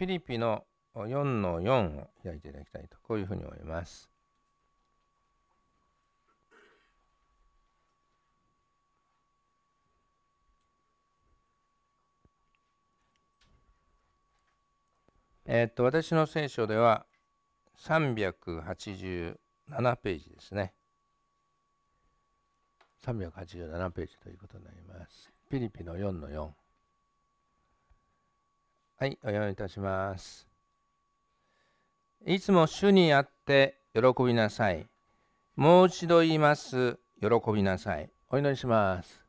フィリピの4の4を開いていただきたいとこういうふうに思います。えー、っと私の聖書では387ページですね。387ページということになります。ピリピの4の4。はい、お読みいたします。いつも主にあって喜びなさい。もう一度言います。喜びなさい。お祈りします。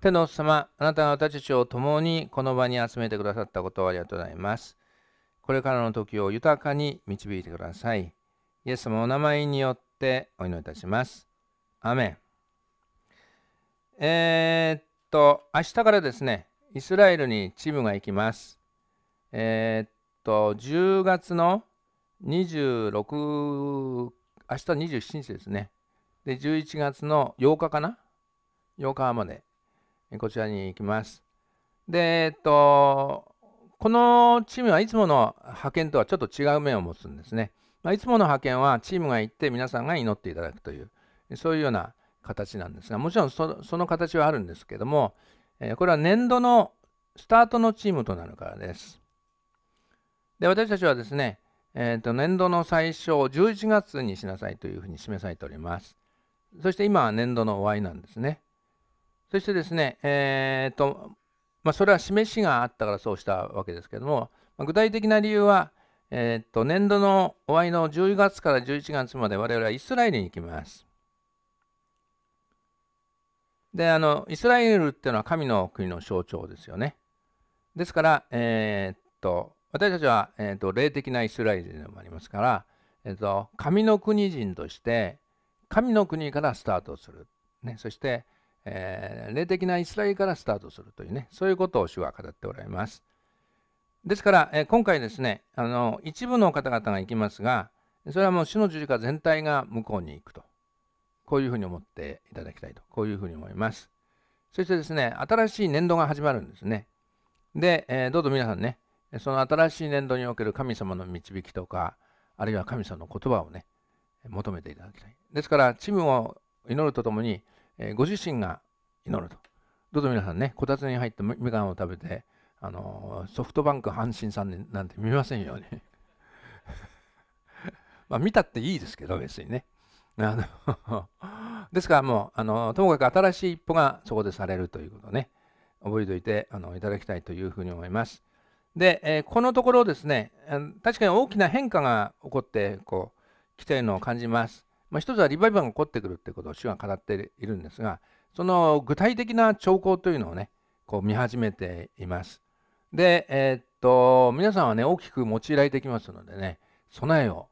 天の様、あなたが私たちを共にこの場に集めてくださったことをありがとうございます。これからの時を豊かに導いてください。イエス様お名前によってお祈りいたします。アメン。えー、っと、明日からですね、イスラエルにチームが行きます。えー、っと、10月の26、明日27日ですね。で、11月の8日かな ?8 日まで、こちらに行きます。で、えっと、このチームはいつもの派遣とはちょっと違う面を持つんですね。まあ、いつもの派遣はチームが行って皆さんが祈っていただくという、そういうような形なんですが、もちろんその形はあるんですけども、これは年度のスタートのチームとなるからです。で、私たちはですね、えー、と年度の最初を11月にしなさいというふうに示されております。そして今は年度の終わりなんですね。そしてですね、えーとまあ、それは示しがあったからそうしたわけですけども、まあ、具体的な理由は、えー、と年度の終わりの10月から11月まで我々はイスラエルに行きます。であのイスラエルっていうのは神の国の象徴ですよね。ですから、えー、っと私たちは、えー、と霊的なイスラエルでもありますから、えー、と神の国人として神の国からスタートする、ね、そして、えー、霊的なイスラエルからスタートするというねそういうことを主は語っておられます。ですから、えー、今回ですねあの一部の方々が行きますがそれはもう主の十字架全体が向こうに行くとこういうふうに思っていただきたいと、こういうふうに思います。そしてですね、新しい年度が始まるんですね。で、えー、どうぞ皆さんね、その新しい年度における神様の導きとか、あるいは神様の言葉をね、求めていただきたい。ですから、チームを祈るとともに、えー、ご自身が祈ると。どうぞ皆さんね、こたつに入ってみかんを食べて、あのー、ソフトバンク阪神さんなんて見ませんように。まあ見たっていいですけど、別にね。あの ですからもうあのともかく新しい一歩がそこでされるということね覚えておいてあのいただきたいというふうに思います。で、えー、このところですね確かに大きな変化が起こってこう来ているのを感じます。まあ、一つはリバイバルが起こってくるってことを主が語っているんですがその具体的な兆候というのをねこう見始めています。で、えー、っと皆さんはね大きく用いられてきますのでね備えを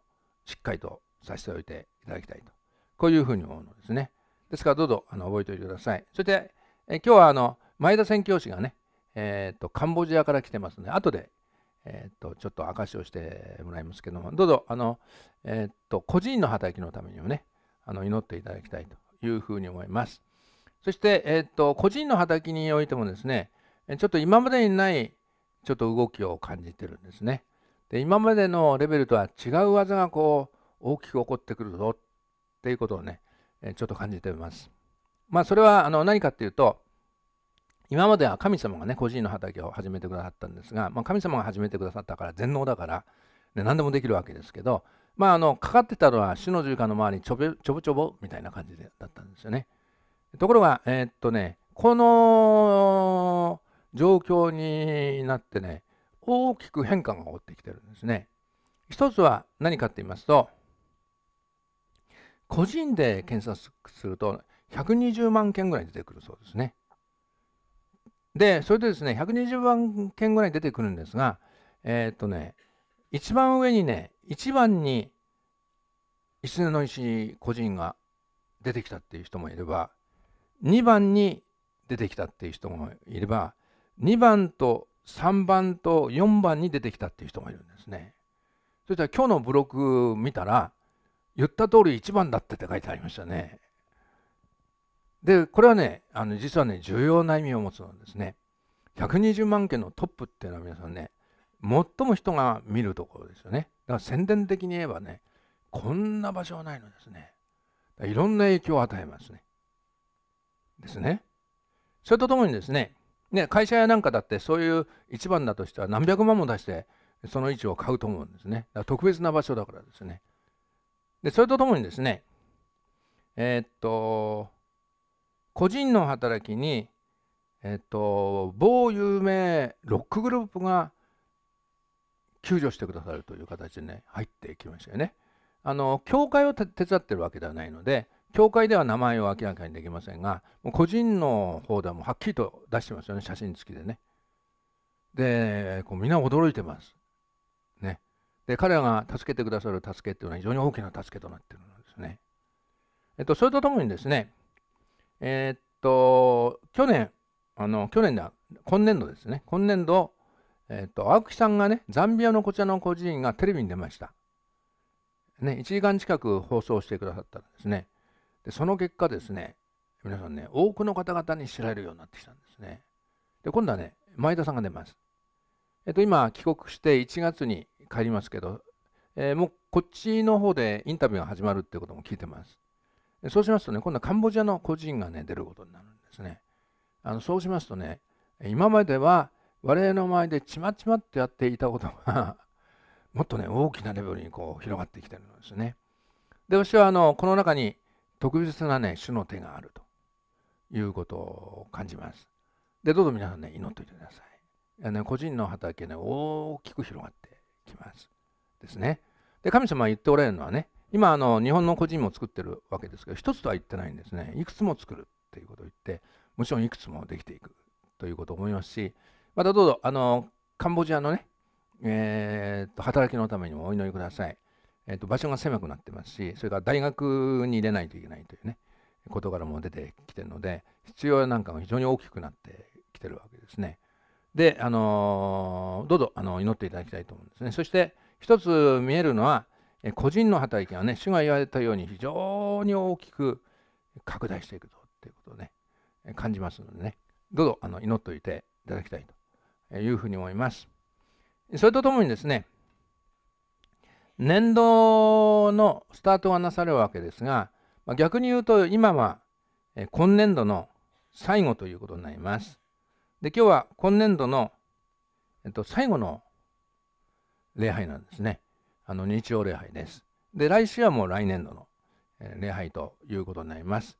しっかりとさせておいていただきたいとこういうふうに思うのですね。ですから、どうぞあの覚えておいてください。そして、え今日はあの前田宣教師がね、えーと、カンボジアから来てますので、後で、えーと、ちょっと証をしてもらいますけども、どうぞ、あの、えっ、ー、と、個人の働きのためにもね、あの祈っていただきたいというふうに思います。そして、えっ、ー、と、個人の働きにおいてもですね、ちょっと今までにないちょっと動きを感じてるんですね。で今までのレベルとは違う技がこう大きく起こってくるぞっていうことをね、えちょっと感じています。まあ、それはあの何かっていうと、今までは神様がね、個人の畑を始めてくださったんですが、まあ、神様が始めてくださったから全能だから、ね、何でもできるわけですけど、まあ、あのかかってたのは主の銃火の周りにちょぼちょぼちょぼみたいな感じでだったんですよね。ところが、えー、っとね、この状況になってね、大きく変化が起こってきてるんですね。一つは何かって言いますと、個人で検索すると120万件ぐらい出てくるそうですね。で、それでですね、120万件ぐらい出てくるんですが、えー、っとね、一番上にね、一番に一の石個人が出てきたっていう人もいれば、2番に出てきたっていう人もいれば、2番と3番と4番に出てきたっていう人もいるんですね。そしたら今日のブログ見たら、言った通り一番だってって書いてありましたね。でこれはねあの実はね重要な意味を持つのですね120万件のトップっていうのは皆さんね最も人が見るところですよねだから宣伝的に言えばねこんな場所はないのですねいろんな影響を与えますねですねそれとともにですねね会社やなんかだってそういう一番だとしては何百万も出してその位置を買うと思うんですねだから特別な場所だからですねでそれとともにですね、えー、っと、個人の働きに、えー、っと、某有名ロックグループが救助してくださるという形でね、入ってきましたよね。あの、教会を手伝ってるわけではないので、教会では名前を明らかにできませんが、もう個人の方ではもうはっきりと出してますよね、写真付きでね。で、こうみんな驚いてます。で彼らが助けてくださる助けっていうのは非常に大きな助けとなっているんですね。えっと、それとともにですね、えー、っと、去年、あの、去年だ、今年度ですね、今年度、えー、っと、青木さんがね、ザンビアのこちらの孤児院がテレビに出ました。ね、1時間近く放送してくださったんですね。で、その結果ですね、皆さんね、多くの方々に知られるようになってきたんですね。で、今度はね、前田さんが出ます。えっと、今、帰国して1月に、帰りますけど、えー、もうこっちの方でインタビューが始まるってことも聞いてます。そうしますとね、今度はカンボジアの個人がね、出ることになるんですね。あのそうしますとね、今までは我々の前でちまちまってやっていたことが もっとね、大きなレベルにこう広がってきてるんですね。で、私はあのこの中に特別なね、主の手があるということを感じます。で、どうぞ皆さんね、祈っておいてください。ね、個人の畑ね、大きく広がってきます。ですね。で神様は言っておられるのはね今あの日本の個人も作ってるわけですけど一つとは言ってないんですねいくつも作るっていうことを言ってもちろんいくつもできていくということを思いますしまたどうぞあのカンボジアのね、えーと、働きのためにもお祈りください、えーっと、と場所が狭くなってますしそれから大学に入れないといけないというね事柄も出てきてるので必要なんかが非常に大きくなってきてるわけですねで、あのー、どうぞあの祈っていただきたいと思うんですね。そして一つ見えるのは、え個人の働きがね、主が言われたように非常に大きく拡大していくぞということをね、感じますのでね、どうぞあの祈っておいていただきたいというふうに思います。それとともにですね、年度のスタートがなされるわけですが、ま逆に言うと今はえ今年度の最後ということになります。で今日は今年度の、えっと、最後の礼拝なんですね。あの日曜礼拝です。で来週はもう来年度の礼拝ということになります。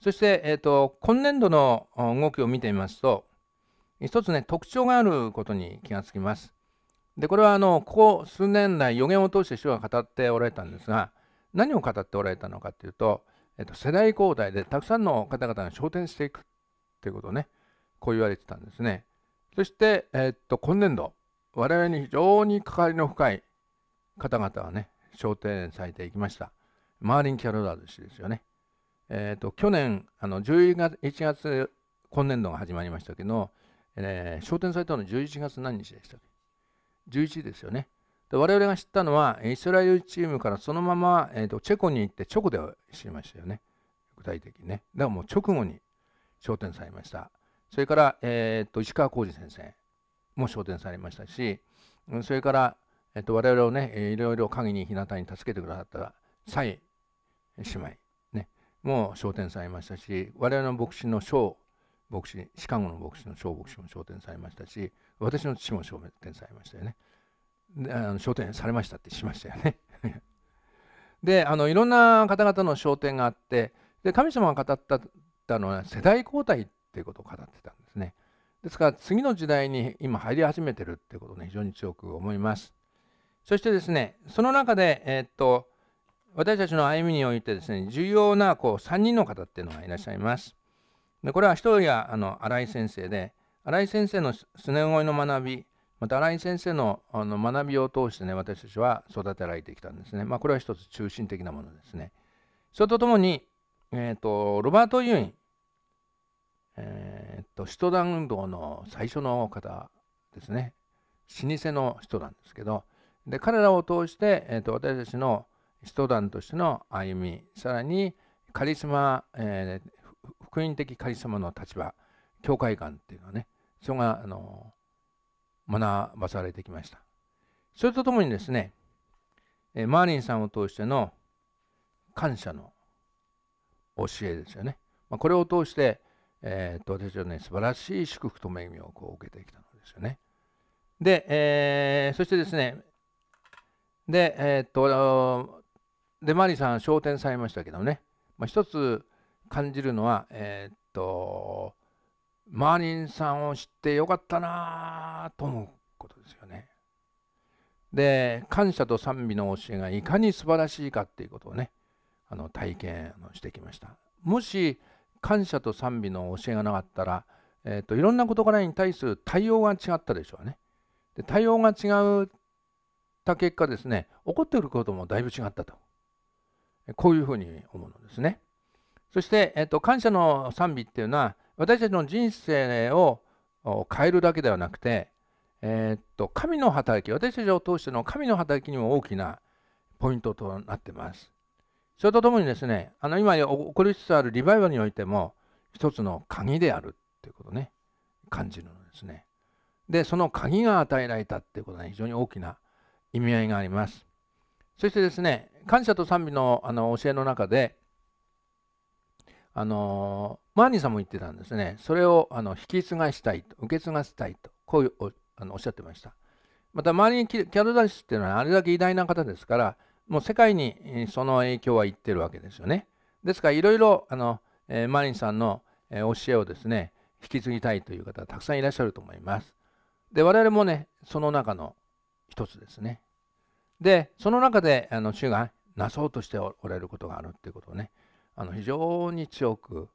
そして、えっと、今年度の動きを見てみますと一つね特徴があることに気がつきます。でこれはあのここ数年来予言を通して主は語っておられたんですが何を語っておられたのかというと、えっと、世代交代でたくさんの方々が昇天していくということね。こう言われてたんですね。そして、えー、っと今年度我々に非常に関わりの深い方々がね商店されていきました。マーリン・キャロラーズ氏ですよね。えーと、去年あの11月月今年度が始まりましたけど、えー、商店されたの11月何日でしたっけ ?11 ですよねで。我々が知ったのはイスラエルチームからそのまま、えーと、とチェコに行って直で知りましたよね具体的にねだからもう直後に商店されましたそれから、えーと、石川浩二先生も昇天されましたしそれから、えーと、我々をねいろいろ陰に日向に助けてくださった蔡姉妹、ね、も昇天されましたし我々の牧師の翔牧師シカゴの牧師の翔牧師も昇天されましたし私の父も昇天されましたよね。であの昇天されましたってしましたよね。であのいろんな方々の昇天があってで神様が語ったのは世代交代っっていうことを語ってたんですね。ですから次の時代に今入り始めてるっていうことをね非常に強く思います。そしてですねその中で、えー、っと私たちの歩みにおいてですね重要なこう3人の方っていうのがいらっしゃいます。でこれは1人があの新井先生で新井先生のすね声の学びまた新井先生のあの学びを通してね私たちは育てられてきたんですね。まあ、これは一つ中心的なものですね。それとともに、えーと、とロバート・ユインと首都団運動の最初の方ですね老舗の人なんですけどで彼らを通して、えーと、私たちの首都団としての歩みさらにカリスマ、えー、福音的カリスマの立場教会観っていうのはねそれがあの学ばされてきましたそれとともにですね、えー、マーリンさんを通しての感謝の教えですよね、まあ、これを通してえー、と私はね素晴らしい祝福と恵みをこう受けてきたのですよね。で、えー、そしてですねで,、えー、っとでマリさん昇天されましたけどね、まあ、一つ感じるのは、えー、っとマーリンさんを知ってよかったなと思うことですよね。で感謝と賛美の教えがいかに素晴らしいかっていうことをねあの体験してきました。もし感謝と賛美の教えがなかったら、えーと、いろんな事柄に対する対応が違ったでしょうね。で対応が違った結果ですね起こっていることもだいぶ違ったとこういうふうに思うのですね。そして、えーと、感謝の賛美っていうのは私たちの人生を変えるだけではなくて、えーと神の働き私たちを通しての神の働きにも大きなポイントとなってます。それとともにですねあの今起こりつつあるリバイバルにおいても一つの鍵であるっていうことね感じるのですね。でその鍵が与えられたっていうことは、ね、非常に大きな意味合いがあります。そしてですね感謝と賛美のあの教えの中であのマーニーさんも言ってたんですねそれをあの引き継がしたいと受け継がせたいとこういうおあのおっしゃってました。また周りにキャルダシスっていうのはあれだけ偉大な方ですからもう世界にその影響は行ってるわけですよね。ですからいろいろあの、えー、マリンさんの、教えをですね引き継ぎたいという方たくさんいらっしゃると思います。で我々もねその中の一つですね。でその中であの主がなそうとしておられることがあるっていうことをねあの非常に強く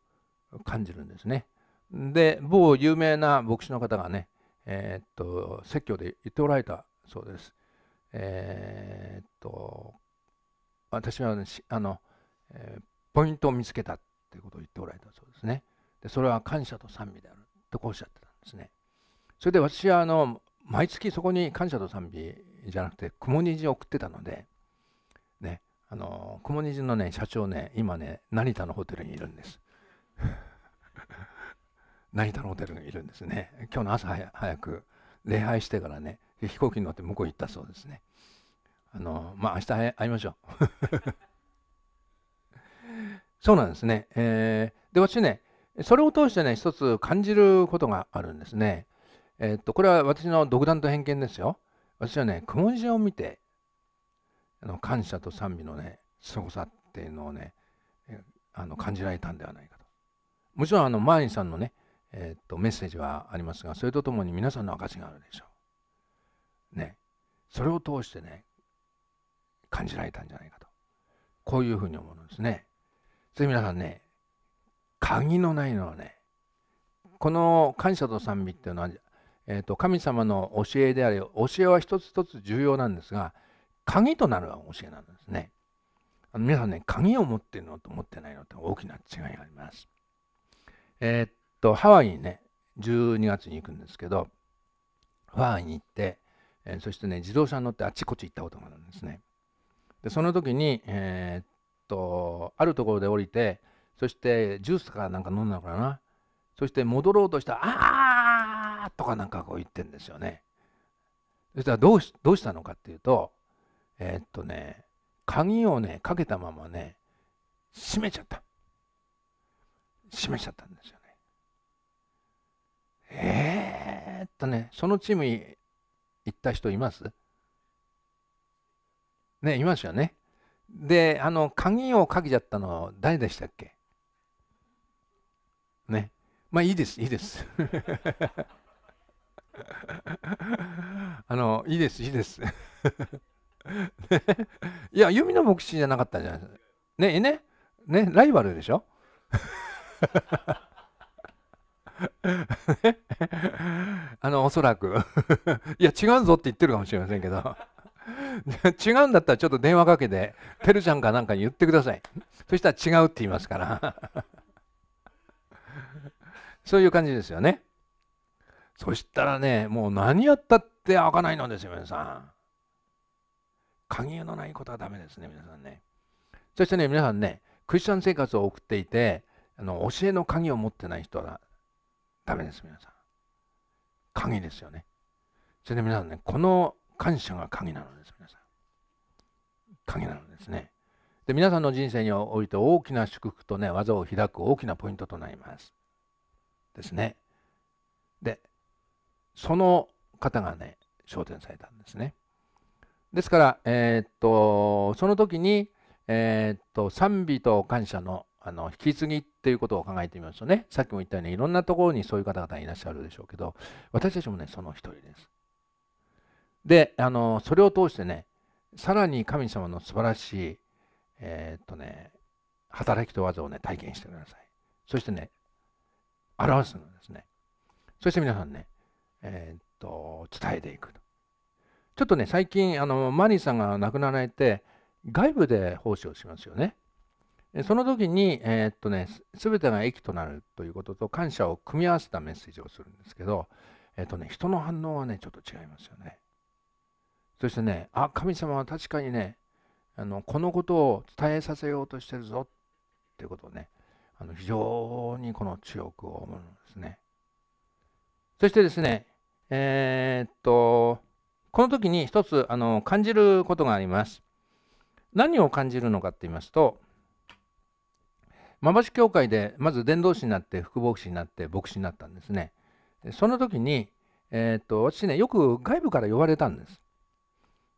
感じるんですね。で某有名な牧師の方がねえー、っと説教で言っておられたそうです。えー、っと私は、ね、あの、えー、ポイントを見つけたということを言っておられたそうですね。でそれは感謝と賛美であるとこうおっしゃってたんですね。それで私はあの毎月そこに感謝と賛美じゃなくて雲虹を送ってたので、ね、あの雲虹のね社長ね今ね成田のホテルにいるんです。成田のホテルにいるんですね。今日の朝早く礼拝してからね飛行機に乗って向こう行ったそうですね。あのまあ明日会いましょう。そうなんですね。えー、で私ねそれを通してね一つ感じることがあるんですね。えー、っとこれは私の独断と偏見ですよ。私はね雲字を見てあの感謝と賛美のね凄さっていうのをねあの感じられたんではないかと。もちろんあのマーニーさんのね、えー、っとメッセージはありますがそれとともに皆さんの証があるでしょう。ねそれを通してね感じられたんじゃないかとこういうふうに思うんですね。それ皆さんね鍵のないのはねこの感謝と賛美っていうのは、えーと、神様の教えであり教えは一つ一つ重要なんですが鍵となる教えなんですね。あの皆さんね鍵を持ってるのと持ってないのって大きな違いがあります。えー、っとハワイにね12月に行くんですけどハワイに行ってえそしてね自動車に乗ってあっちこっち行ったことがあるんですね。でその時に、えー、っとあるところで降りてそしてジュースかなんか飲んだのかなそして戻ろうとしたら「ああ!」とかなんかこう言ってんですよね。そしたらどうしたのかっていうとえー、っとね鍵をねかけたままね閉めちゃった閉めちゃったんですよね。えー、っとねそのチーム行った人いますね、いますよね。で、あの、鍵をかけちゃったのは誰でしたっけね。まあいいです、いいです。あの、いいです、いいです。いや、弓の牧師じゃなかったじゃないですか。ねえね。ね、ライバルでしょ あの、おそらく いや、違うぞって言ってるかもしれませんけど 違うんだったらちょっと電話かけて、てるちゃんかなんかに言ってください。そしたら違うって言いますからそういう感じですよね。そしたらね、もう何やったって開かないのですよ、皆さん。鍵のないことはダメですね、皆さんね。そしてね、皆さんね、クリスチャン生活を送っていて、あの教えの鍵を持ってない人はダメです、皆さん。鍵ですよね。それで皆さんね、この感謝が鍵なのです、皆さん。鍵なのですね。で、皆さんの人生において大きな祝福とね、技を開く大きなポイントとなります。ですね。で、その方がね、昇天されたんですね。ですから、えー、っと、その時に、えー、っと、賛美と感謝のあの引き継ぎっていうことを考えてみますとねさっきも言ったようにいろんなところにそういう方々いらっしゃるでしょうけど私たちもねその一人です。であのそれを通してねさらに神様の素晴らしいえー、っとね働きと技をね体験してください。そしてね表すのですね。そして皆さんね、えー、っと伝えていくと。ちょっとね最近あのマニーさんが亡くなられて外部で奉仕をしますよね。その時に、えー、っとね、すべてが益となるということと感謝を組み合わせたメッセージをするんですけど、えー、っとね、人の反応はね、ちょっと違いますよね。そしてね、あ、神様は確かにね、あのこのことを伝えさせようとしてるぞっていうことをね、あの非常にこの強く思うんですね。そしてですね、えー、っと、この時に一つあの感じることがあります。何を感じるのかって言いますと、まばし教会でまず伝道師になって副牧師になって牧師になったんですね。その時に、えー、っと私ねよく外部から呼ばれたんです。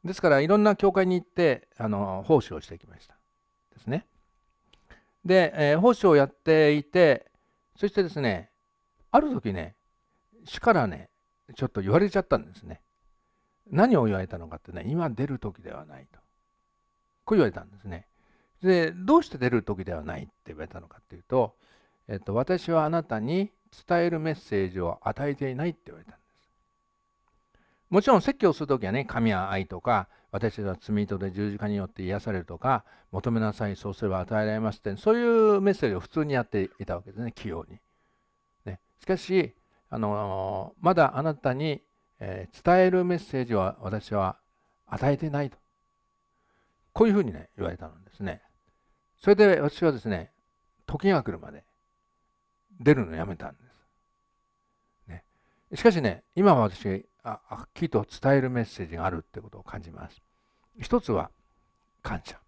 ですからいろんな教会に行ってあの奉仕をしてきましたですね。で、えー、奉仕をやっていてそしてですねある時ね主からねちょっと言われちゃったんですね。何を言われたのかってね今出る時ではないとこう言われたんですね。で、どうして出る時ではないって言われたのかっていうと、えっと、私はあなたに伝えるメッセージを与えていないって言われたんです。もちろん説教する時はね、神は愛とか、私は罪人で十字架によって癒されるとか、求めなさい、そうすれば与えられますって、そういうメッセージを普通にやっていたわけですね、器用に。ね、しかし、あのまだあなたに、えー、伝えるメッセージは私は与えてないと。こういうふうにね、言われたんですね。それで私はですね、時が来るまで出るのやめたんです。ね、しかしね、今は私あ、はっきりと伝えるメッセージがあるってことを感じます。一つは感謝。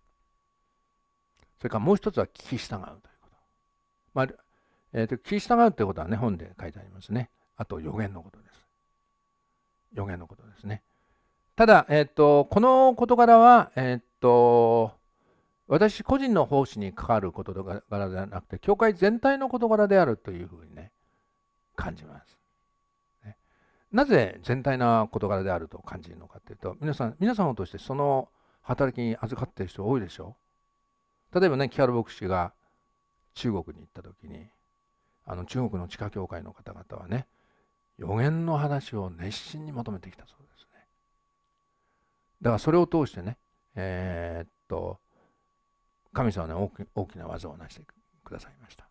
それからもう一つは聞き従うということ。まあ、えーと、聞き従うということはね、本で書いてありますね。あと予言のことです。予言のことですね。ただ、えーと、この事柄は、えーと私個人の奉仕に関わる事柄ではなくて教会全体の事柄であるというふうにね感じます。ね、なぜ全体な事柄であると感じるのかっていうと皆さん皆様としてその働きに預かっている人多いでしょう例えばねキャル牧師が中国に行った時にあの中国の地下教会の方々はね予言の話を熱心に求めてきたそうですねだからそれを通してねえー、っと神様の大きな技を成してくださいました。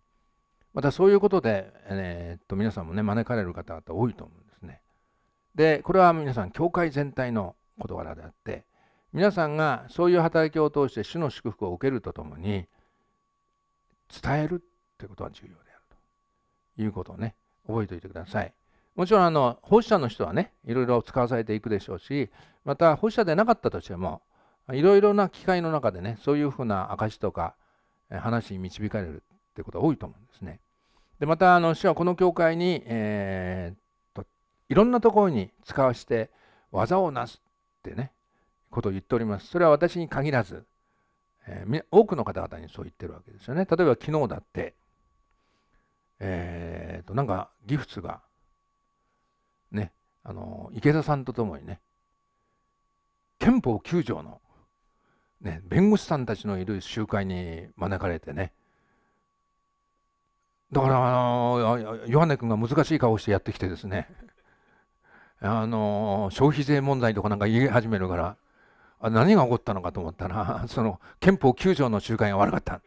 またそういうことで、えー、っと皆さんもね招かれる方々多いと思うんですね。でこれは皆さん教会全体の事柄であって皆さんがそういう働きを通して主の祝福を受けるとともに伝えるってことは重要であるということをね覚えておいてください。もちろんあの保守者の人はねいろいろ使わされていくでしょうしまた保護者でなかったとしてもいろいろな機会の中でねそういうふうな証とか話に導かれるってことが多いと思うんですね。でまたあの主はこの教会に、えー、といろんなところに使わして技をなすってねことを言っております。それは私に限らず、えー、多くの方々にそう言ってるわけですよね。例えば昨日だって、えー、っとなんかギフツがねあの池田さんとともにね憲法9条のね、弁護士さんたちのいる集会に招かれてねだからあのヨハネ君が難しい顔してやってきてですね あの消費税問題とかなんか言い始めるからあ何が起こったのかと思ったら その憲法9条の集会が悪かった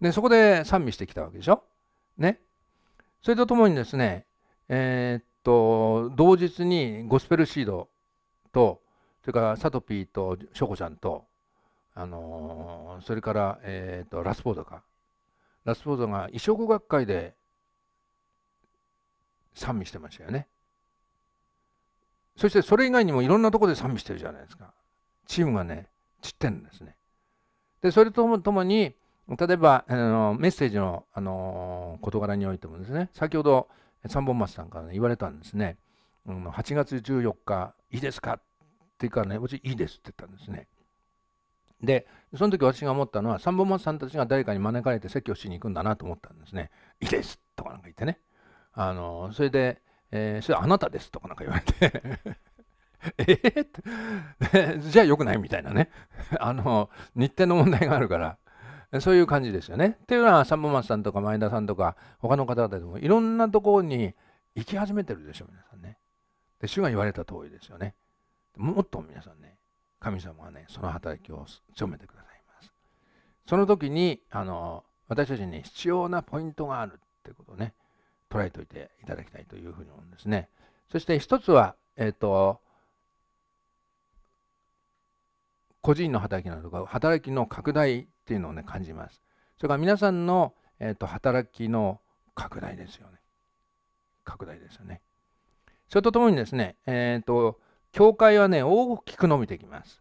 でそこで賛美してきたわけでしょ。ね、それとともにですね、えー、っと同日にゴスペルシードとそれからサトピーとショコちゃんと、あのー、それから、えーと、ラスポードかラスポードが異色学会で賛美してましたよねそしてそれ以外にもいろんなとこで賛美してるじゃないですかチームがね散ってるんですねでそれとともに例えばあのメッセージのあの事柄においてもですね先ほど三本松さんから、ね、言われたんですね、うん、8月14日いいですかっていうかね、私いいですって言ったんですね。で、その時私が思ったのは、三本松さんたちが誰かに招かれて席をしに行くんだなと思ったんですね。いいですとかなんか言ってね。あのそれで、えー、それあなたですとかなんか言われて えー、えってじゃあよくないみたいなね あの日程の問題があるからそういう感じですよね。っていうのは三本松さんとか前田さんとか他の方々でもいろんなところに行き始めてるでしょ皆さんね。で主が言われた通りですよね。もっと皆さんね神様はねその働きを強めてくださいますその時にあの私たちに必要なポイントがあるってことをね捉えておいていただきたいというふうに思うんですねそして一つはえっ、ー、と個人の働きなどか働きの拡大っていうのをね感じますそれから皆さんの、えーと、と働きの拡大ですよね拡大ですよねそれとともにですねえっ、ー、と教会はね、大きく伸びてきます。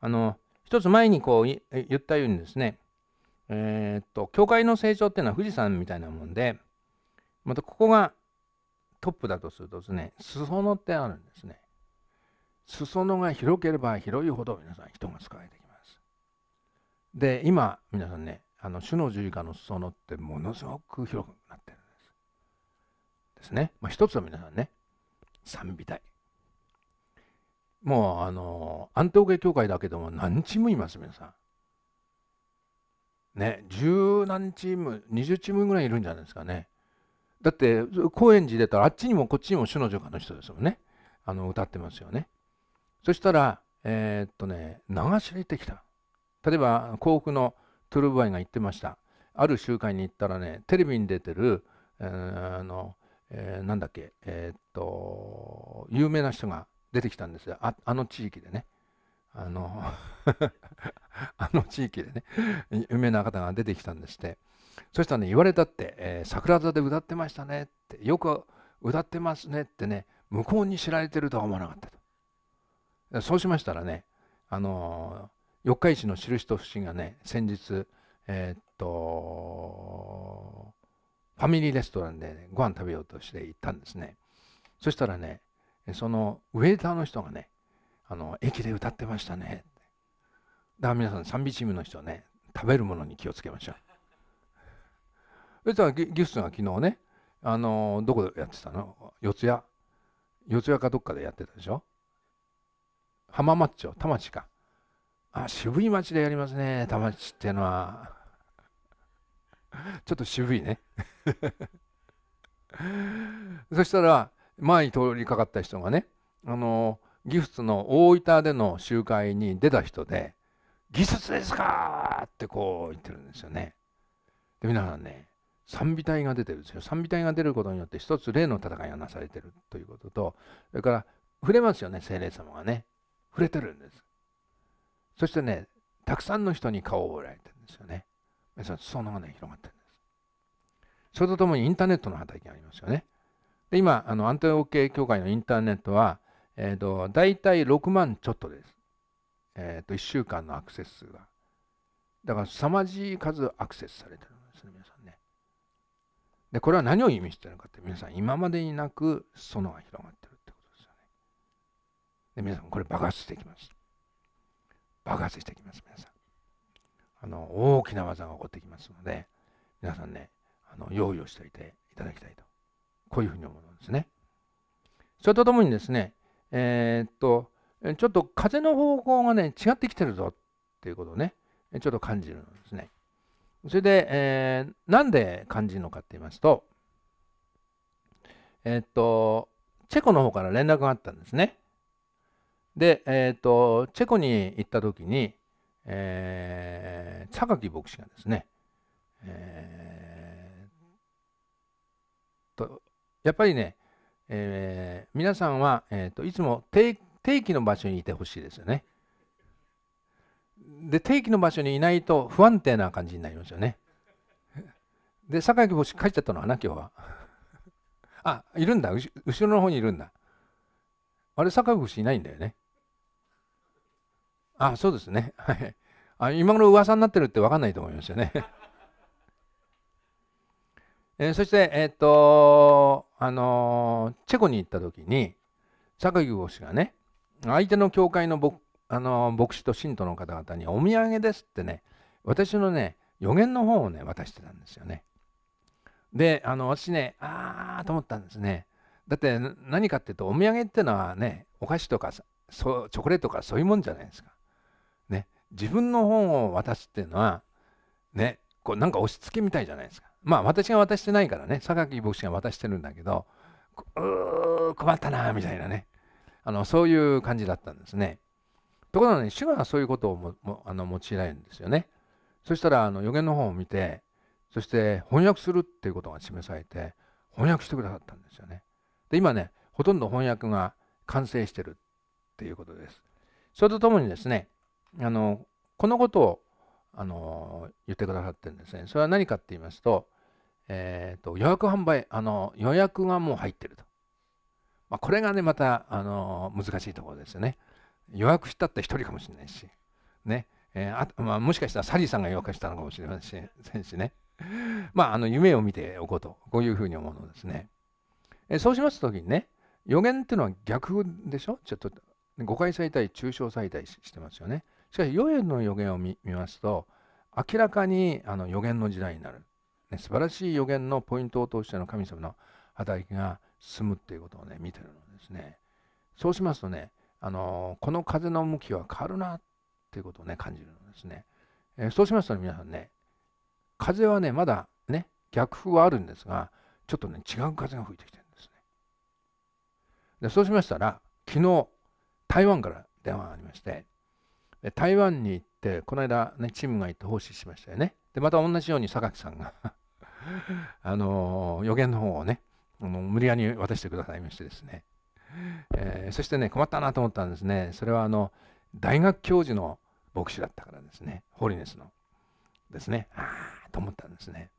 あの、一つ前にこう言ったようにですね、えー、っと、教会の成長っていうのは富士山みたいなもんで、またここがトップだとするとですね、裾野ってあるんですね。裾野が広ければ広いほど皆さん人が使えてきます。で、今、皆さんね、あの、主の十字架の裾野ってものすごく広くなってるんです。ですね。まあ、一つは皆さんね、賛美隊。もうあの安東芸協会だけでも何チームいます皆さん。ね十何チーム20チームぐらいいるんじゃないですかね。だって高円寺出たらあっちにもこっちにも首の女家の人ですもんねあの歌ってますよね。そしたらえー、っとね流し入れてきた。例えば幸福のトゥルーバイが言ってました。ある集会に行ったらねテレビに出てる、えー、あの、えー、なんだっけえー、っと有名な人が出てきたんですよあの地域でねあの あの地域でね有名な方が出てきたんですってそしたらね言われたって「えー、桜座で歌ってましたね」って「よく歌ってますね」ってね向こうに知られてるとは思わなかったとそうしましたらねあの四日市の印と節がね先日えー、っとファミリーレストランで、ね、ご飯食べようとして行ったんですねそしたらねそのウェイターの人がね、あの駅で歌ってましたね。だから皆さん、賛美チームの人はね、食べるものに気をつけましょう。そしたらギフスが昨日ね、あのどこでやってたの四谷。四谷かどっかでやってたでしょ浜松町、田町か。あ、渋い町でやりますね、田町っていうのは。ちょっと渋いね。そしたら、前に通りかかった人がねあのギフツの大分での集会に出た人で「ギフツですか!」ってこう言ってるんですよね。で皆さんね賛美隊が出てるんですよ賛美隊が出ることによって一つ例の戦いがなされてるということとそれから触れますよね精霊様がね触れてるんですそしてねたくさんの人に顔を売られてるんですよねそのがね広がってるんですそれとともにインターネットの働きがありますよねで今、あの安定 OK 協会のインターネットは、えっ、ー、と、大体6万ちょっとです。えっ、ー、と、1週間のアクセス数が。だから、凄まじい数アクセスされてるんですね、皆さんね。で、これは何を意味してるかって、皆さん、今までになく、そのが広がってるってことですよね。で、皆さん、これ爆発していきます。爆発していきます、皆さん。あの、大きな技が起こってきますので、皆さんね、あの用意をしておいていただきたいとこういうふうに思うんですね。それとともにですね、えー、っと、ちょっと風の方向がね、違ってきてるぞっていうことをね、ちょっと感じるんですね。それで、えー、なんで感じるのかって言いますと、えー、っと、チェコの方から連絡があったんですね。で、えー、っと、チェコに行った時に、えー、榊牧師がですね、えー、とやっぱりね、えー、皆さんは、えーと、いつも定期の場所にいてほしいですよね。で定期の場所にいないと不安定な感じになりますよね。で榊星帰っちゃったのかな今日は。あいるんだ後ろの方にいるんだ。あれ榊星いないんだよね。あそうですね。はい。あ今頃噂になってるって分かんないと思いますよね。えー、そして、えー、っと、あのー、チェコに行った時に、坂牧氏がね、相手の教会の牧,、あのー、牧師と信徒の方々にお土産ですってね、私のね、予言の本をね、渡してたんですよね。で、あの、私ね、あーと思ったんですね。だって何かっていうと、お土産ってのはね、お菓子とかそうチョコレートとかそういうもんじゃないですか。ね、自分の本を渡すっていうのは、ね、こうなんか押し付けみたいじゃないですか。まあ私が渡してないからね、榊牧師が渡してるんだけど、うー、困ったな、みたいなね、あのそういう感じだったんですね。ところがね、主がそういうことをももあの用いられるんですよね。そしたらあの予言の方を見て、そして翻訳するっていうことが示されて、翻訳してくださったんですよね。で、今ね、ほとんど翻訳が完成してるっていうことです。それとともにですね、あのこのことをあの言ってくださってるんですね。それは何かって言いますと、えーと、予約販売あの予約がもう入ってると、まあ、これがねまたあの難しいところですよね予約したって1人かもしれないしね、えー、あまあ、もしかしたらサリーさんが予約したのかもしれませんしね まああの夢を見ておこうとこういうふうに思うのですね、えー、そうしますときにね予言っていうのは逆でしょちょっと誤解されたり抽象されたりしてますよねしかし予言の予言を見ますと明らかにあの予言の時代になるね、素晴らしい予言のポイントを通しての神様の働きが進むっていうことをね見てるのですねそうしますとねあのこの風の向きは変わるなっていうことをね感じるのですね、えー、そうしますと、ね、皆さんね風はねまだね逆風はあるんですがちょっとね違う風が吹いてきてるんですねでそうしましたら昨日台湾から電話がありまして台湾に行ってこの間ねチームが行って奉仕しましたよねでまた同じように榊さんが あの予言の方をねあの無理やり渡してくださいましてですね、えー、そしてね困ったなと思ったんですねそれはあの大学教授の牧師だったからですねホリネスのですねああと思ったんですね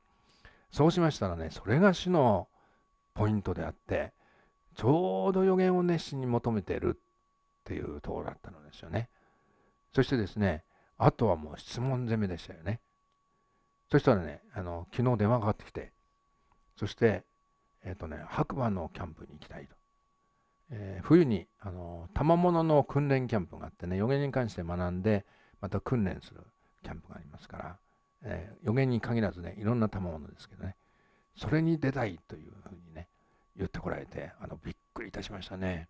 そうしましたらねそれが主のポイントであってちょうど予言を熱心に求めてるっていうところだったのですよねそしてですねあとはもう質問攻めでしたよねそしたらね、あの昨日電話がかかってきて、そして、えっ、ー、とね、白馬のキャンプに行きたいと。えー、冬に、あの賜物の訓練キャンプがあってね、予言に関して学んで、また訓練するキャンプがありますから、えー、予言に限らずね、いろんな賜物ですけどね、それに出たいというふうにね、言ってこられて、あのびっくりいたしましたね。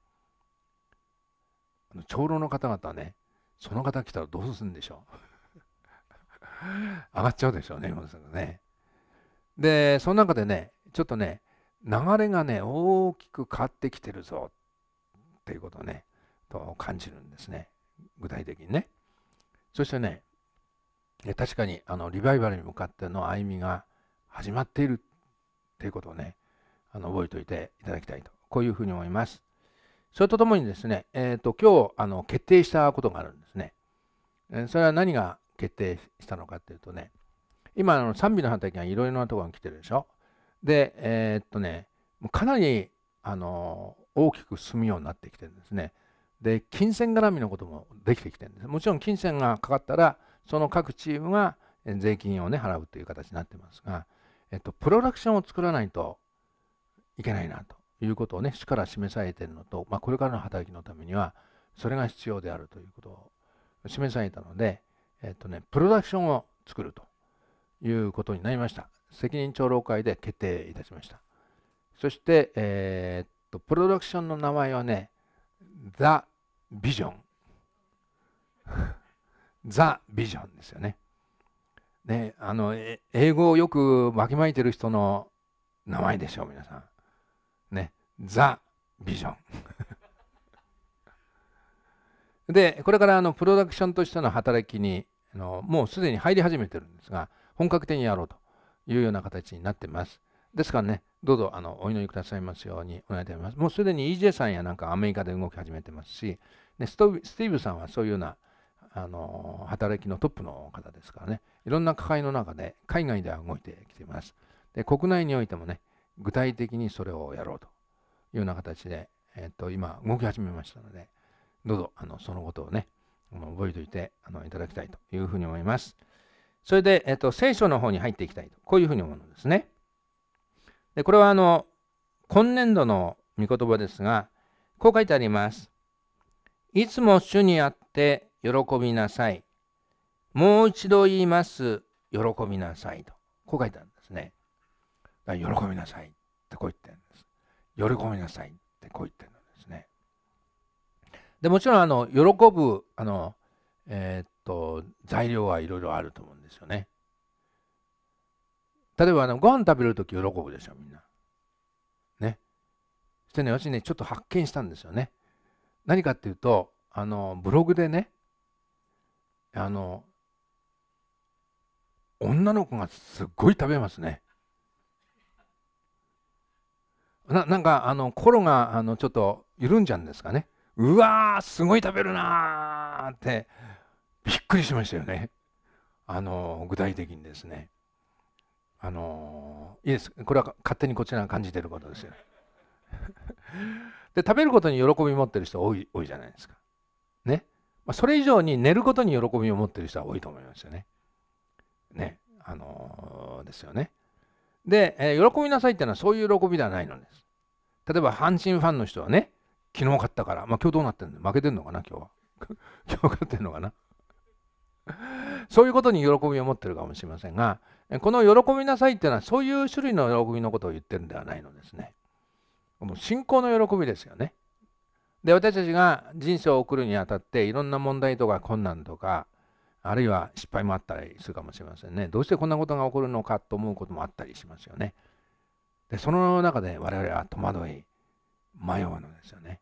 あの長老の方々ね、その方来たらどうするんでしょう。上がっちゃうでしょうね、今すぐね。で、その中でね、ちょっとね、流れがね、大きく変わってきてるぞっていうことをね、と感じるんですね。具体的にね。そしてね、確かにあのリバイバルに向かっての歩みが始まっているっていうことをね、あの覚えておいていただきたいと、こういうふうに思います。それとともにですね、えーと、と今日あの決定したことがあるんですね。それは何が決定したのかっていうとね、今あの賛美の反対はいろいろなところに来てるでしょ。で、えー、っとね、かなりあの大きく進むようになってきてるんですね。で、金銭絡みのこともできてきてるんです。もちろん金銭がかかったら、その各チームが税金をね、払うという形になってますが、えっと、プロダクションを作らないといけないなということをね、市から示されてるのと、まあ、これからの働きのためには、それが必要であるということを示されたので、えっとね、プロダクションを作るということになりました。責任長老会で決定いたしました。そして、えー、っと、プロダクションの名前はね、ザ・ビジョン。ザ・ビジョンですよね。ね、あの、英語をよくわきまえてる人の名前でしょう、皆さん。ね、ザ・ビジョン。で、これからあのプロダクションとしての働きにあのもうすでに入り始めてるんですが、本格的にやろうというような形になってます。ですからね、どうぞあのお祈りくださいますようにお願いいたします。もうすでに EJ さんやなんかアメリカで動き始めてますし、ね、ストスティーブさんはそういうようなあの働きのトップの方ですからね、いろんな抱えの中で海外では動いてきています。で国内においてもね、具体的にそれをやろうというような形で、えっと、今動き始めましたので、どうぞあのそのことをね、覚えておいてあのいただきたいというふうに思います。それで、えっと、聖書の方に入っていきたいと、こういうふうに思うんですね。でこれはあの今年度の御言葉ですが、こう書いてあります。いつも主にあって喜びなさい。もう一度言います。喜びなさいと。こう書いてあるんですね。喜びなさいってこう言ってるんです。喜びなさいってこう言ってるでもちろんあの喜ぶあの、えー、っと材料はいろいろあると思うんですよね。例えばあのご飯食べるとき喜ぶでしょみんな。ね。そしてね私ねちょっと発見したんですよね。何かっていうとあのブログでねあの女の子がすっごい食べますね。ななんかあの心があのちょっと緩んじゃうんですかね。うわーすごい食べるなーってびっくりしましたよね。あの具体的にですね。あのいいですこれは勝手にこちらが感じてることですよ。で食べることに喜び持ってる人多い多いじゃないですか。ね。まあ、それ以上に寝ることに喜びを持ってる人は多いと思いますよね。ね。あのー、ですよね。で、えー、喜びなさいっていうのはそういう喜びではないのです。例えば阪神ファンの人はね昨日勝ったから。まあ今日どうなってんの負けてんのかな今日は。今日勝ってんのかなそういうことに喜びを持ってるかもしれませんが、この喜びなさいっていうのはそういう種類の喜びのことを言ってるんではないのですね。この信仰の喜びですよね。で、私たちが人生を送るにあたっていろんな問題とか困難とか、あるいは失敗もあったりするかもしれませんね。どうしてこんなことが起こるのかと思うこともあったりしますよね。で、その中で我々は戸惑い、迷うのですよね。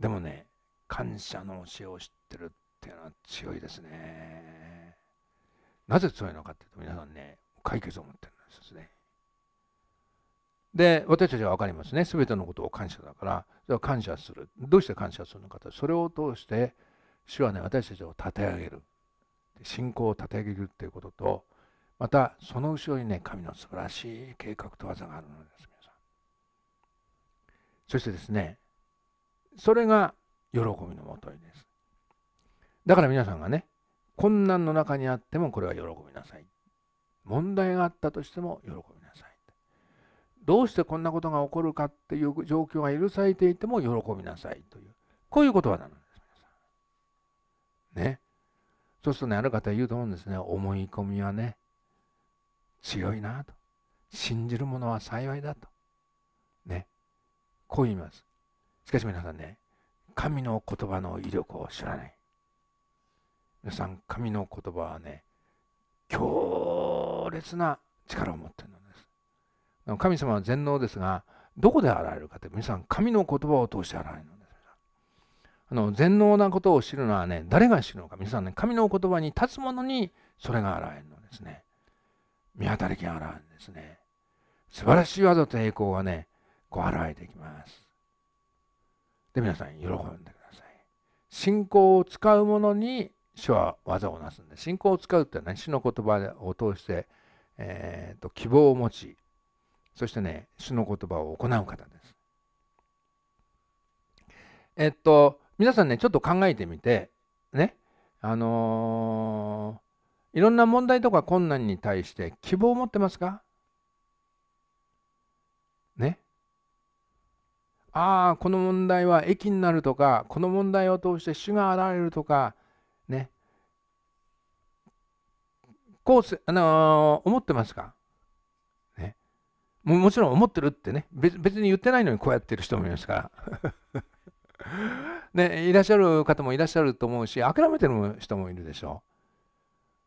でもね、感謝の教えを知ってるっていうのは強いですね。なぜ強いのかっていうと、皆さんね、解決を持ってるんですね。で、私たちは分かりますね。全てのことを感謝だから、それは感謝する。どうして感謝するのかと、それを通して、主はね、私たちを立て上げる。信仰を立て上げるっていうことと、またその後ろにね、神の素晴らしい計画と技があるのです、皆さん。そしてですね、それが喜びのもといですだから皆さんがね困難の中にあってもこれは喜びなさい問題があったとしても喜びなさいどうしてこんなことが起こるかっていう状況が許されていても喜びなさいというこういう言葉なんです皆さんねそうするとねある方言うと思うんですね思い込みはね強いなと信じるものは幸いだとねこう言いますしかし皆さんね、神の言葉の威力を知らない。皆さん、神の言葉はね、強烈な力を持っているのです。神様は全能ですが、どこで現れるかって、皆さん、神の言葉を通して現れるのです。あの全能なことを知るのはね、誰が知るのか。皆さんね、神の言葉に立つものにそれが現れるのですね。見当たりが現れるんですね。素晴らしい技と栄光がね、こう現れてきます。で皆さん喜んでください信仰を使うものに主は技をなすんで信仰を使うっていうのは、ね、主の言葉を通して、えーと、と希望を持ちそしてね主の言葉を行う方ですえっと皆さんねちょっと考えてみてねあのー、いろんな問題とか困難に対して希望を持ってますかねああこの問題は駅になるとかこの問題を通して主が現れるとかねこうあのー、思ってますか、ね、ももちろん思ってるってね別に言ってないのにこうやってる人もいますから ね、いらっしゃる方もいらっしゃると思うし諦めてる人もいるでしょ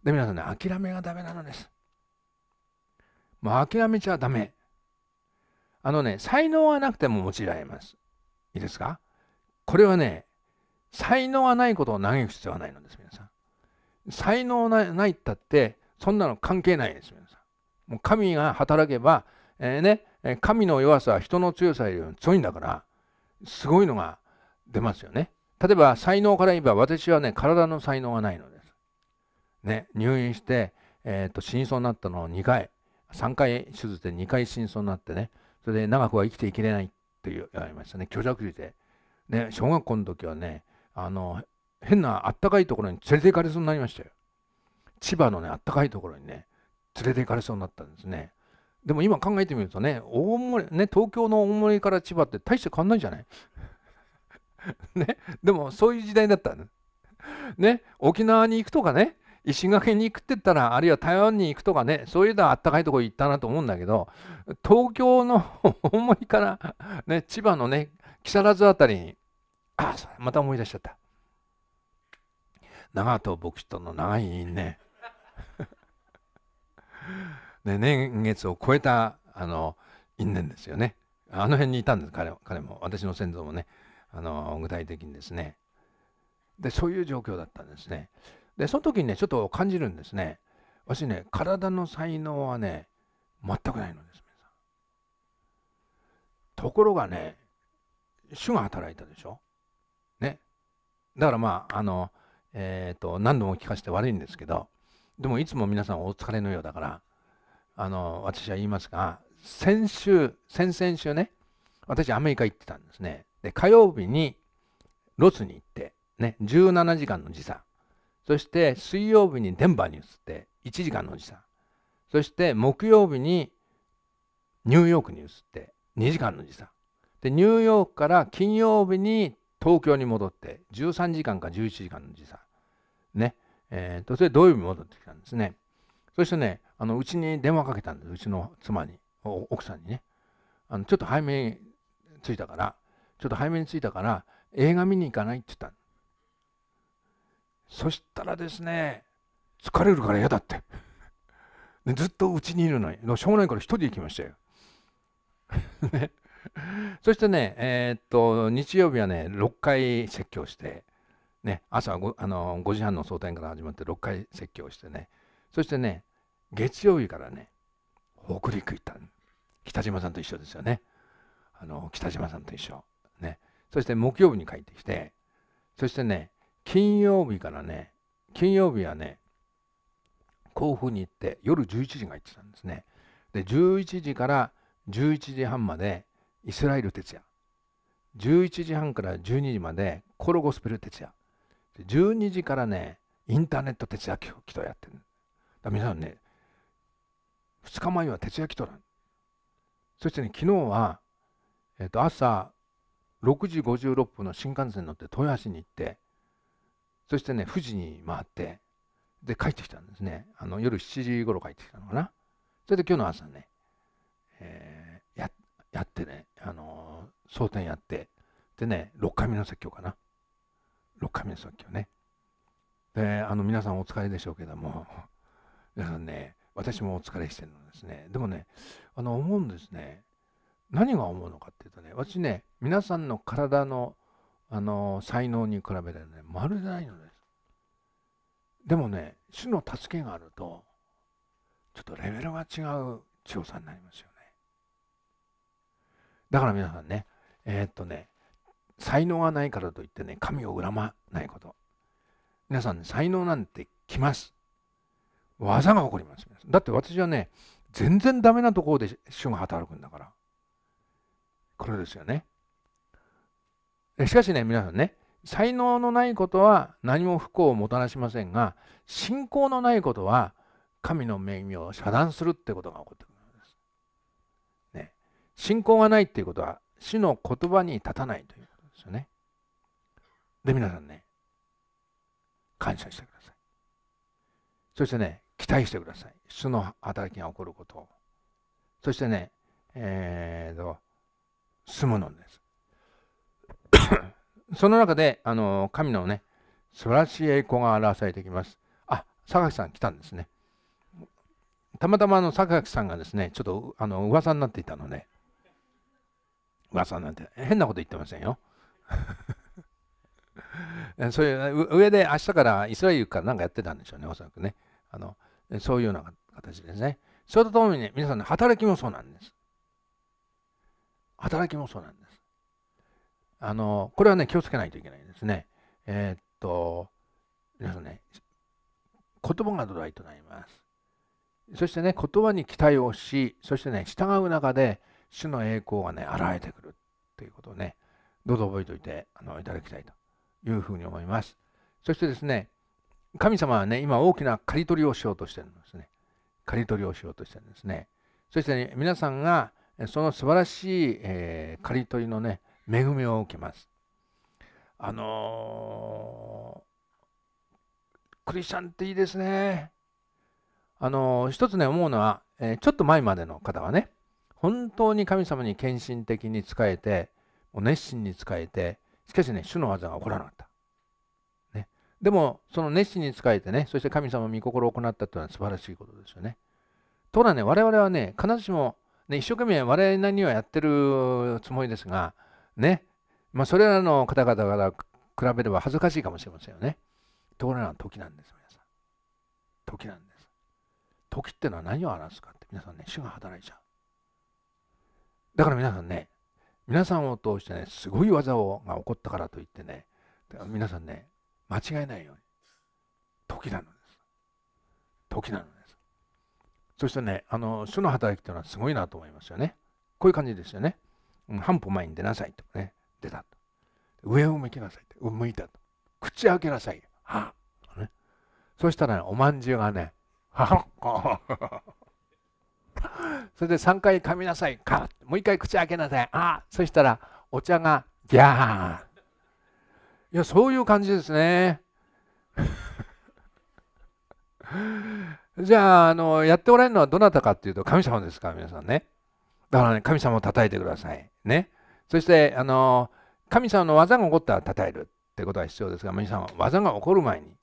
うで皆さんね諦めがダメなのですもう諦めちゃダメあのね、才能はなくても用いられます。いいですかこれはね、才能がないことを嘆く必要はないのです、皆さん。才能ないったって、そんなの関係ないです、皆さん。もう神が働けば、えー、ね、神の弱さは人の強さよりも強いんだから、すごいのが出ますよね。例えば、才能から言えば、私はね、体の才能がないのです。ね、入院して、えー、っと、死にそうになったのを2回、3回手術で2回死にそうになってね、それで長くは生きていけれないって言われましたね虚弱児で、ね、小学校の時はねあの変なあったかいところに連れて行かれそうになりましたよ千葉のねあったかいところにね連れて行かれそうになったんですねでも今考えてみるとね大森ね東京の大森から千葉って大して変わんないじゃない ねでもそういう時代だったんね、沖縄に行くとかね石垣に行くって言ったら、あるいは台湾に行くとかね、そういうのはあったかいとこ行ったなと思うんだけど、東京の大 森から、ね、千葉のね、木更津辺りに、あ、また思い出しちゃった。長藤牧師との長い因ね。で年月を超えたあの因縁ですよね。あの辺にいたんです彼彼も私の先祖もねあの具体的にですね。でそういう状況だったんですね。で、その時にね、ちょっと感じるんですね。私ね、体の才能はね、全くないのです、皆さん。ところがね、主が働いたでしょ。ね。だからまあ、あの、えっ、ー、と、何度も聞かせて悪いんですけど、でもいつも皆さんお疲れのようだから、あの、私は言いますが、先週、先々週ね、私アメリカ行ってたんですね。で、火曜日にロスに行って、ね、17時間の時差。そして水曜日にデンバーに移って1時間の時差そして木曜日にニューヨークに移って2時間の時差でニューヨークから金曜日に東京に戻って13時間か11時間の時差ねえーと、それ土曜日戻ってきたんですねそしてねうちに電話かけたんですうちの妻に奥さんにねあのちょっと早めに着いたからちょっと早めに着いたから映画見に行かないって言ったのそしたらですね疲れるから嫌だってで ずっとうちにいるのにしょうもないから1人で行きましたよ、ね、そしてねえー、っと日曜日はね6回説教してね、朝 5, あの5時半の早退から始まって6回説教してねそしてね月曜日からね北陸行った北島さんと一緒ですよねあの北島さんと一緒ねそして木曜日に帰ってきてそしてね金曜日からね、金曜日はね、甲府に行って、夜11時が行ってたんですね。で、11時から11時半までイスラエル哲也。11時半から12時までコロゴスペル哲也。12時からね、インターネット哲也祈祷やってる。だ皆さんね、2日前は徹夜祈祷だ。そしてね、昨日は、えっ、ー、と、朝6時56分の新幹線に乗って豊橋に行って、そしてね、富士に回って、で、帰ってきたんですね。あの夜7時頃帰ってきたのかな。それで今日の朝ね、えー、ややってね、あのー、蒼やって、でね、6回目の説教かな。6回目の説教ね。で、あの、皆さんお疲れでしょうけども、皆さんね、私もお疲れしてるのですね。でもね、あの、思うんですね。何が思うのかっていうとね、私ね、皆さんの体のあの才能に比べてねまるでないのですでもね主の助けがあるとちょっとレベルが違う強さになりますよねだから皆さんねえー、っとね才能がないからといってね神を恨まないこと皆さんね才能なんてきます技が起こりますだって私はね全然ダメなところで主が働くんだからこれですよねしかしね、皆さんね、才能のないことは何も不幸をもたらしませんが、信仰のないことは神の恵みを遮断するってことが起こってくるんです。ね、信仰がないっていうことは、死の言葉に立たないということですよね。で、皆さんね、感謝してください。そしてね、期待してください。主の働きが起こることを。そしてね、えーと、住むのです。その中で、あの神のね、素晴らしい栄光が表されてきます。あ、榊さん来たんですね。たまたまあの榊さんがですね、ちょっとあの噂になっていたので、噂なんて変なこと言ってませんよ。そういう上で明日からイスラエルから何かやってたんでしょうね、おそらくね。あのそういうような形ですね。それとともにね、皆さんの働きもそうなんです。働きもそうなんです。あの、これはね、気をつけないといけないですね。えー、っと、皆さんね、言葉が土台となります。そしてね、言葉に期待をし、そしてね、従う中で、主の栄光がね、現れてくるということをね、どうぞ覚えておいてあのいただきたいというふうに思います。そしてですね、神様はね、今大きな刈り取りをしようとしてるんですね。刈り取りをしようとしてるんですね。そして、ね、皆さんがその素晴らしい、えー、刈り取りのね、恵みを受けます。あのー、クリスチャンっていいですね。あのー、一つね思うのは、えー、ちょっと前までの方はね本当に神様に献身的に仕えて熱心に仕えてしかしね主の技が起こらなかった。ね、でもその熱心に仕えてねそして神様御心を行ったというのは素晴らしいことですよね。ところがね我々はね必ずしも、ね、一生懸命我々なりにはやってるつもりですがねまあ、それらの方々から比べれば恥ずかしいかもしれませんよね。ところが時なんです、皆さん。時なんです。時ってのは何を表すかって、皆さんね、主が働いちゃう。だから皆さんね、皆さんを通してね、すごい技をが起こったからといってね、皆さんね、間違えないように。時なのです。時なのです。そしてね、あの、主の働きというのはすごいなと思いますよね。こういう感じですよね。うん、半歩前に出なさいとね出たと上を向きなさいと向いたと口開けなさいはあ、ね、そしたら、おまんじゅうがねは それで3回噛みなさいかもう1回口開けなさいあそしたらお茶がギャーいやそういう感じですね じゃああのやっておられるのはどなたかっていうと神様ですから皆さんねだからね、神様を叩いてください。ね。そして、あの、神様の技が起こったら称えるってことが必要ですが、皆さん、技が起こる前に、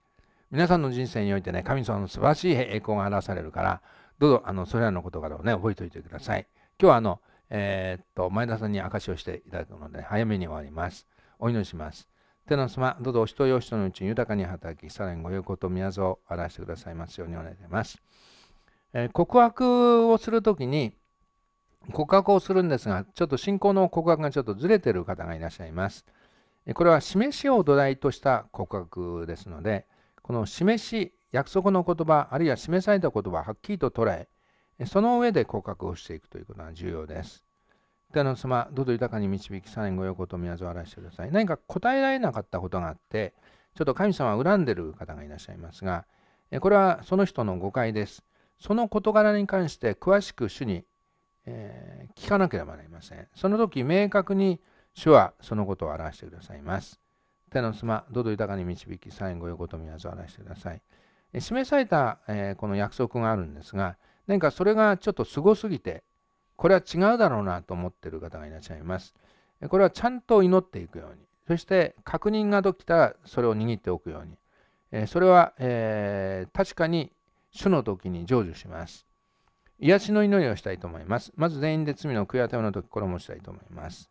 皆さんの人生においてね、神様の素晴らしい栄光が表されるから、どうぞ、あの、それらの事柄をね、覚えておいてください。今日は、あの、えー、っと、前田さんに証しをしていただくので、早めに終わります。お祈りします。手のすどうぞお人よ人のうちに豊かに働き、さらにご良好と宮沢を表してくださいますようにお願いします。えー、告白をするときに、告白をするんですが、ちょっと信仰の告白がちょっとずれてる方がいらっしゃいます。これは示しを土台とした告白ですので、この示し、約束の言葉、あるいは示された言葉をはっきりと捉え、その上で告白をしていくということが重要です。天の様、どうぞ豊かに導き、さらにご用を宮沢らしてください。何か答えられなかったことがあって、ちょっと神様を恨んでる方がいらっしゃいますが、これはその人の誤解です。その事柄に関して詳しく主にえー、聞かなければなりません。その時、明確に主はそのことを表してくださいます。手の妻、どど豊かに導き、サインご横と見技を表してください。え示された、えー、この約束があるんですが、何かそれがちょっとすごすぎて、これは違うだろうなと思っている方がいらっしゃいます。これはちゃんと祈っていくように、そして確認ができたらそれを握っておくように、えそれは、えー、確かに主の時に成就します。癒しの祈りをしたいと思います。まず全員で罪の悔い改めの時、これもしたいと思います。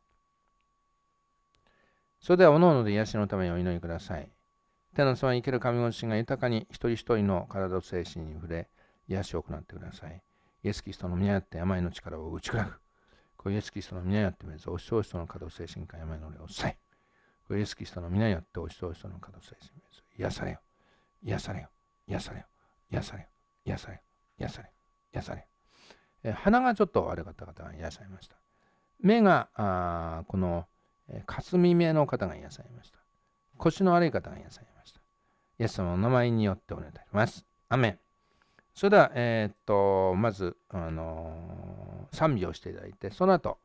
それでは、おのおので癒しのためにお祈りください。手の様に生ける神の自が豊かに一人一人の体と精神に触れ、癒しを行ってください。イエス・キリストの皆よって病の力を打ち砕く。こイエス・キリストの皆よって水、おし匠うしの体動精神科病の霊を抑え。こイエス・キリストの皆よっておし匠うしの体動精神を癒されよ。癒されよ。癒されよ。癒されよ。癒されよ。癒されよ。癒されよ。癒されよ。鼻がちょっと悪かった方がいらっしゃいました。目が、あこの、え霞目の方がいらっしゃいました。腰の悪い方がいらっしゃいました。イエス様のお名前によってお願いいたします。アメン。それでは、えー、っと、まず、あのー、賛美をしていただいて、その後、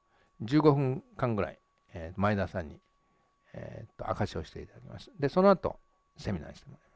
15分間ぐらい、えー、前田さんに、えー、っと、証しをしていただきます。で、その後、セミナーにしてもらいます。